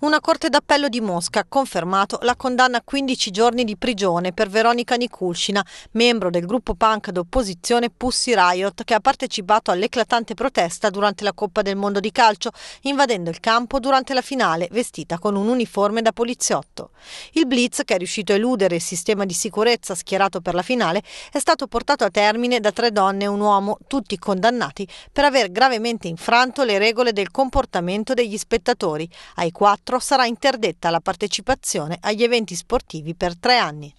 Una corte d'appello di Mosca ha confermato la condanna a 15 giorni di prigione per Veronica Nikulcina, membro del gruppo punk d'opposizione Pussy Riot, che ha partecipato all'eclatante protesta durante la Coppa del Mondo di calcio, invadendo il campo durante la finale vestita con un uniforme da poliziotto. Il blitz, che è riuscito a eludere il sistema di sicurezza schierato per la finale, è stato portato a termine da tre donne e un uomo, tutti condannati per aver gravemente infranto le regole del comportamento degli spettatori, ai quattro sarà interdetta la partecipazione agli eventi sportivi per tre anni.